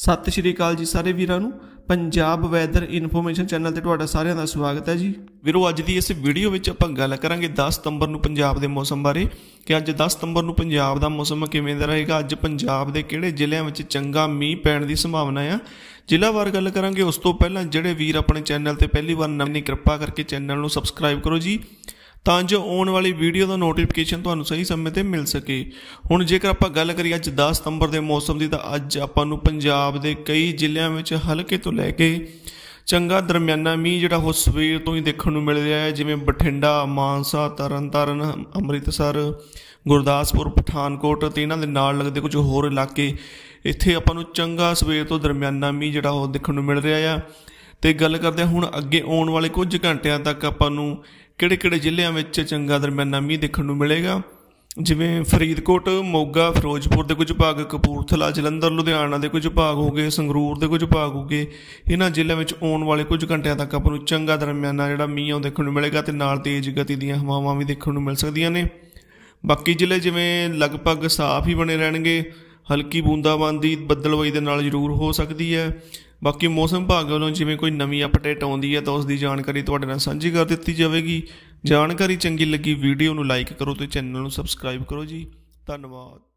ਸਤਿ ਸ਼੍ਰੀ ਅਕਾਲ ਜੀ ਸਾਰੇ ਵੀਰਾਂ ਨੂੰ ਪੰਜਾਬ ਵੈਦਰ ਇਨਫੋਰਮੇਸ਼ਨ ਚੈਨਲ ਤੇ ਤੁਹਾਡਾ ਸਾਰਿਆਂ ਦਾ ਸਵਾਗਤ ਹੈ ਜੀ ਵੀਰੋ ਅੱਜ ਦੀ ਇਸ ਵੀਡੀਓ ਵਿੱਚ ਆਪਾਂ ਗੱਲ ਕਰਾਂਗੇ 10 ਸਤੰਬਰ ਨੂੰ ਪੰਜਾਬ ਦੇ ਮੌਸਮ ਬਾਰੇ ਕਿ ਅੱਜ 10 ਸਤੰਬਰ ਨੂੰ ਪੰਜਾਬ ਦਾ ਮੌਸਮ ਕਿਵੇਂ ਦਾ ਰਹੇਗਾ ਅੱਜ ਪੰਜਾਬ ਦੇ ਕਿਹੜੇ ਜ਼ਿਲ੍ਹਿਆਂ ਵਿੱਚ ਚੰਗਾ ਮੀਂਹ ਪੈਣ ਦੀ ਸੰਭਾਵਨਾ ਆ ਜ਼ਿਲ੍ਹਾਵਾਰ ਗੱਲ ਕਰਾਂਗੇ ਉਸ ਤੋਂ ਪਹਿਲਾਂ ਜਿਹੜੇ ਵੀਰ ਆਪਣੇ ਚੈਨਲ ਤੇ ਪਹਿਲੀ ਵਾਰ ਨਵੇਂ ਕਿਰਪਾ ਕਰਕੇ ਚੈਨਲ ਨੂੰ ਸਬਸਕ੍ਰਾਈਬ ਕਰੋ ਜੀ ਤਾਂ ਜੋ ਆਉਣ ਵਾਲੀ ਵੀਡੀਓ ਦਾ ਨੋਟੀਫਿਕੇਸ਼ਨ ਤੁਹਾਨੂੰ ਸਹੀ ਸਮੇਂ ਤੇ ਮਿਲ ਸਕੇ ਹੁਣ ਜੇਕਰ ਆਪਾਂ ਗੱਲ ਕਰੀਏ ਅੱਜ 10 ਸਤੰਬਰ ਦੇ ਮੌਸਮ ਦੀ ਤਾਂ ਅੱਜ ਆਪਾਂ ਨੂੰ ਪੰਜਾਬ ਦੇ ਕਈ ਜ਼ਿਲ੍ਹਿਆਂ ਵਿੱਚ ਹਲਕੇ ਤੋਂ ਲੈ ਕੇ ਚੰਗਾ ਦਰਮਿਆਨਾ ਮੀਂਹ ਜਿਹੜਾ ਉਹ ਸਵੇਰ ਤੋਂ ਹੀ ਦੇਖਣ ਨੂੰ ਮਿਲ ਰਿਹਾ ਹੈ ਜਿਵੇਂ ਬਠਿੰਡਾ ਮਾਨਸਾ ਤਰਨਤਾਰਨ ਅੰਮ੍ਰਿਤਸਰ ਗੁਰਦਾਸਪੁਰ ਪਠਾਨਕੋਟ ਤੇ ਇਹਨਾਂ ਦੇ ਨਾਲ ਲੱਗਦੇ ਕੁਝ ਹੋਰ ਇਲਾਕੇ ਇੱਥੇ ਆਪਾਂ ਨੂੰ ਚੰਗਾ ਸਵੇਰ ਤੋਂ ਦਰਮਿਆਨਾ ਮੀਂਹ ਜਿਹੜਾ ਉਹ ਦੇਖਣ ਨੂੰ ਮਿਲ ਰਿਹਾ ਆ ਤੇ ਗੱਲ ਕਰਦੇ ਹੁਣ ਅੱਗੇ ਆਉਣ ਵਾਲੇ ਕੁਝ ਘੰਟਿਆਂ ਤੱਕ ਆਪਾਂ ਨੂੰ ਕਿਹੜੇ-ਕਿਹੜੇ ਜ਼ਿਲ੍ਹਿਆਂ ਵਿੱਚ ਚੰਗਾ ਦਰਮਿਆਨਾ ਮੀਂਹ ਦੇਖਣ ਨੂੰ ਮਿਲੇਗਾ ਜਿਵੇਂ ਫਰੀਦਕੋਟ ਮੋਗਾ ਫਿਰੋਜ਼ਪੁਰ ਦੇ ਕੁਝ ਭਾਗ ਕਪੂਰਥਲਾ ਜਲੰਧਰ ਲੁਧਿਆਣਾ ਦੇ ਕੁਝ ਭਾਗ ਹੋ ਗਏ ਸੰਗਰੂਰ ਦੇ ਕੁਝ ਭਾਗ ਹੋ ਗਏ ਇਹਨਾਂ ਜ਼ਿਲ੍ਹਿਆਂ ਵਿੱਚ ਆਉਣ ਵਾਲੇ ਕੁਝ ਘੰਟਿਆਂ ਤੱਕ ਆਪਾਂ ਨੂੰ ਚੰਗਾ ਦਰਮਿਆਨਾ ਜਿਹੜਾ ਮੀਂਹ ਆਉਂ ਦੇਖਣ ਨੂੰ ਮਿਲੇਗਾ ਤੇ ਨਾਲ ਤੇਜ਼ ਗਤੀ ਦੀਆਂ ਹਵਾਵਾਂ ਵੀ ਦੇਖਣ ਨੂੰ ਮਿਲ ਸਕਦੀਆਂ ਨੇ ਬਾਕੀ ਜ਼ਿਲ੍ਹੇ ਜਿਵੇਂ ਲਗਭਗ ਸਾਫ਼ ਹੀ ਬਣੇ ਰਹਿਣਗੇ ਹਲਕੀ ਬੂੰਦਾਬਾਂਦੀ ਬੱਦਲਵਾਈ ਦੇ ਨਾਲ ਜ਼ਰੂਰ ਹੋ ਸਕਦੀ ਹੈ ਬਾਕੀ ਮੌਸਮ ਭਾਗ ਵੱਲੋਂ ਜਿਵੇਂ ਕੋਈ ਨਵੀਂ ਅਪਡੇਟ ਆਉਂਦੀ ਹੈ ਤਾਂ ਉਸ ਦੀ ਜਾਣਕਾਰੀ ਤੁਹਾਡੇ ਨਾਲ ਸਾਂਝੀ ਕਰ ਦਿੱਤੀ ਜਾਵੇਗੀ ਜਾਣਕਾਰੀ ਚੰਗੀ ਲੱਗੀ ਵੀਡੀਓ ਨੂੰ ਲਾਈਕ ਕਰੋ ਤੇ ਚੈਨਲ ਨੂੰ ਸਬਸਕ੍ਰਾਈਬ ਕਰੋ ਜੀ ਧੰਨਵਾਦ